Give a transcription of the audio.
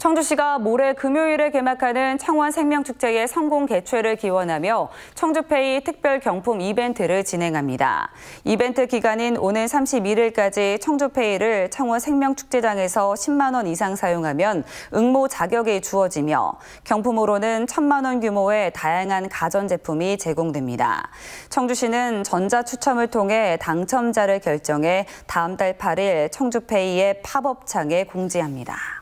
청주시가 모레 금요일에 개막하는 창원생명축제의 성공 개최를 기원하며 청주페이 특별 경품 이벤트를 진행합니다. 이벤트 기간인 오는 31일까지 청주페이를 창원생명축제장에서 10만 원 이상 사용하면 응모 자격이 주어지며 경품으로는 1천만 원 규모의 다양한 가전제품이 제공됩니다. 청주시는 전자 추첨을 통해 당첨자를 결정해 다음 달 8일 청주페이의 팝업창에 공지합니다.